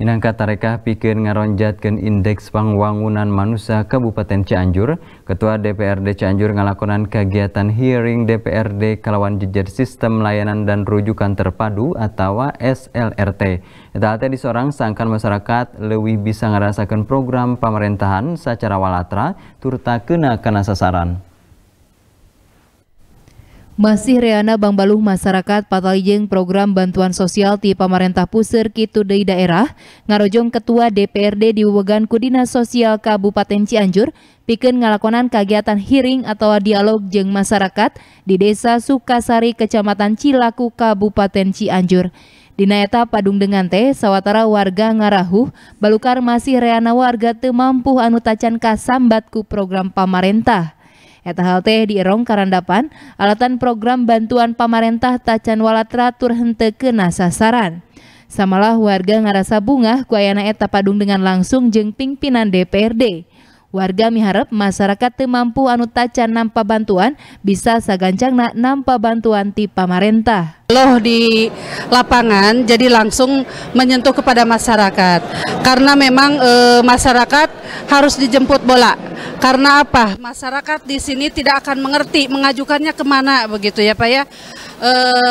Inangka tarekah pikir ngaronjatkeun indeks pangwangunan manusia Kabupaten Cianjur, Ketua DPRD Cianjur ngalakonan kegiatan hearing DPRD kalawan jejer sistem layanan dan rujukan terpadu atau SLRT. Eta tadi seorang sangkan masyarakat lebih bisa ngerasakan program pemerintahan secara walatra turta kena sasaran. Masih reana Bang Baluh masyarakat patalijeng program bantuan sosial di pemerintah pusir kitu Dei daerah ngarojong ketua DPRD di Wewegan Kudina Sosial Kabupaten Cianjur pikir ngalakonan kegiatan hearing atau dialog jeng masyarakat di Desa Sukasari Kecamatan Cilaku Kabupaten Cianjur. Dina padung dengan teh sawatara warga ngarahu balukar masih reana warga temampuh anutacan kasambatku program pemerintah. Eta hal teh Rong karandapan, alatan program bantuan pamarentah tacan walatra tur kena sasaran. Samalah warga ngarasa bunga kuayana eta padung dengan langsung jeng pimpinan DPRD. Warga miharap masyarakat temampu anu tacan nampa bantuan bisa nak nampa bantuan ti pamarentah. Loh di lapangan jadi langsung menyentuh kepada masyarakat karena memang e, masyarakat harus dijemput bola. Karena apa? Masyarakat di sini tidak akan mengerti mengajukannya kemana begitu ya Pak ya. E,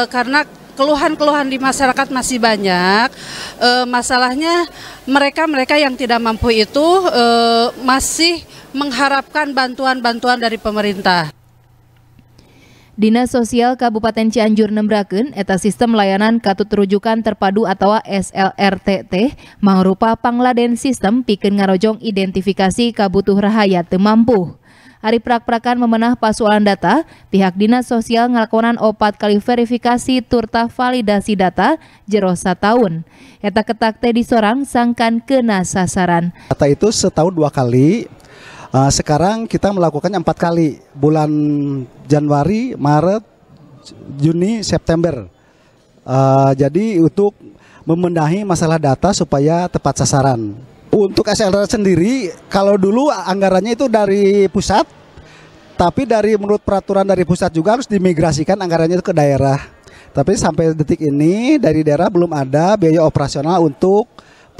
karena keluhan-keluhan di masyarakat masih banyak. E, masalahnya mereka-mereka yang tidak mampu itu e, masih mengharapkan bantuan-bantuan dari pemerintah. Dinas Sosial Kabupaten Cianjur Nembraken, eta sistem layanan katut rujukan terpadu atau SLRTT mangrupa pangladen sistem pikir ngarojong identifikasi kabutuh rahayat teu mampu. Ari prak-prakan memenah pasualan data, pihak Dinas Sosial ngelakonan opat kali verifikasi turta validasi data jerosa tahun. Eta ketak teh disorang sangkan kena sasaran. Data itu setahun dua kali, eh, sekarang kita melakukannya empat kali, bulan Januari, Maret, Juni, September. Eh, jadi untuk memendahi masalah data supaya tepat sasaran. Untuk SLR sendiri, kalau dulu anggarannya itu dari pusat, tapi dari menurut peraturan dari pusat juga harus dimigrasikan anggarannya ke daerah. Tapi sampai detik ini dari daerah belum ada biaya operasional untuk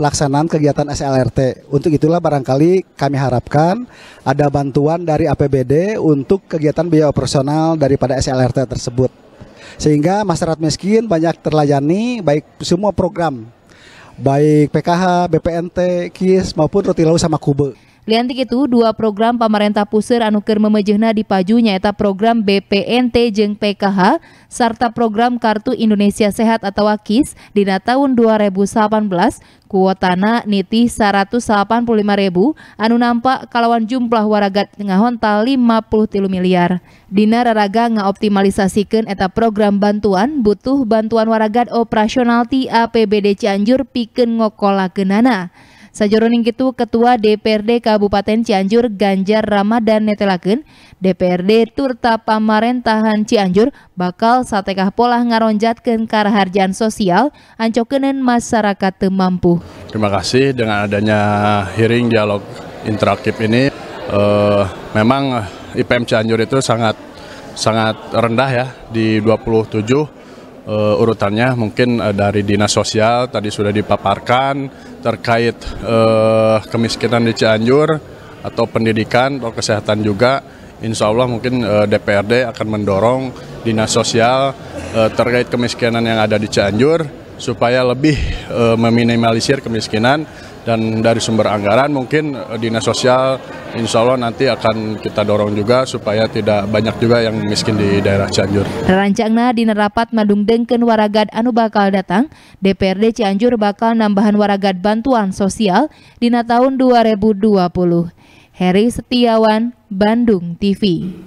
pelaksanaan kegiatan SLRT. Untuk itulah barangkali kami harapkan ada bantuan dari APBD untuk kegiatan biaya operasional daripada SLRT tersebut. Sehingga masyarakat miskin banyak terlayani baik semua program baik PKH, BPNT, KIS maupun roti laut sama kube. Liantik itu dua program pemerintah pusir anuker memejehna di Paju nyaeta program BPNT jeng PKH serta program Kartu Indonesia Sehat atau KIS di tahun 2018 kuotana niti 185 ribu anu nampak kalawan jumlah waraga tengah hontal 50 miliar. Dina raraga ngaoptimalisasikeun eta program bantuan butuh bantuan waragat operasional ti APBD Cianjur ngokola genana. Sajroning itu, Ketua DPRD Kabupaten Cianjur Ganjar Ramadan Netelaken, DPRD turta pamarentahan Cianjur bakal satekah pola ngaronjatkeun karaharjaan sosial ancokenen masyarakat temampu. Terima kasih dengan adanya hearing dialog interaktif ini uh, memang IPM Cianjur itu sangat sangat rendah ya di 27 uh, urutannya mungkin uh, dari dinas sosial tadi sudah dipaparkan terkait uh, kemiskinan di Cianjur atau pendidikan atau kesehatan juga insya Allah mungkin uh, DPRD akan mendorong dinas sosial uh, terkait kemiskinan yang ada di Cianjur supaya lebih e, meminimalisir kemiskinan dan dari sumber anggaran mungkin eh, dinas sosial insya Allah nanti akan kita dorong juga supaya tidak banyak juga yang miskin di daerah Cianjur. Rancangna di rapat Madung Dengken Waragad anu bakal datang, DPRD Cianjur bakal nambahan waragad bantuan sosial di tahun 2020. Heri Setiawan, Bandung TV.